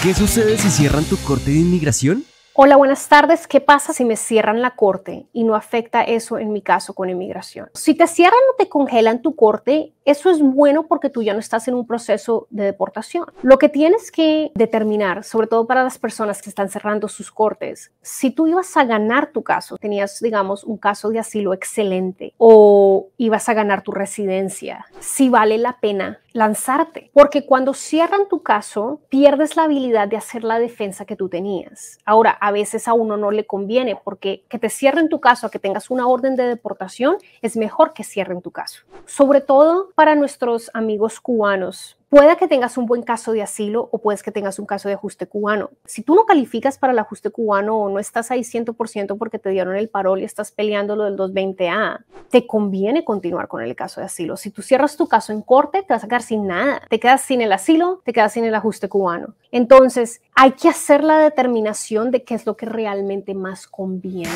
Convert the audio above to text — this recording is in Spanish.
¿Qué sucede si cierran tu corte de inmigración? Hola, buenas tardes. ¿Qué pasa si me cierran la corte y no afecta eso en mi caso con inmigración? Si te cierran o te congelan tu corte, eso es bueno porque tú ya no estás en un proceso de deportación. Lo que tienes que determinar, sobre todo para las personas que están cerrando sus cortes, si tú ibas a ganar tu caso, tenías, digamos, un caso de asilo excelente o ibas a ganar tu residencia, si vale la pena lanzarte, porque cuando cierran tu caso, pierdes la habilidad de hacer la defensa que tú tenías. Ahora, a veces a uno no le conviene, porque que te cierren tu caso, que tengas una orden de deportación, es mejor que cierren tu caso. Sobre todo para nuestros amigos cubanos, Pueda que tengas un buen caso de asilo o puedes que tengas un caso de ajuste cubano. Si tú no calificas para el ajuste cubano o no estás ahí 100% porque te dieron el parol y estás peleando lo del 220A, te conviene continuar con el caso de asilo. Si tú cierras tu caso en corte, te vas a quedar sin nada. Te quedas sin el asilo, te quedas sin el ajuste cubano. Entonces, hay que hacer la determinación de qué es lo que realmente más conviene.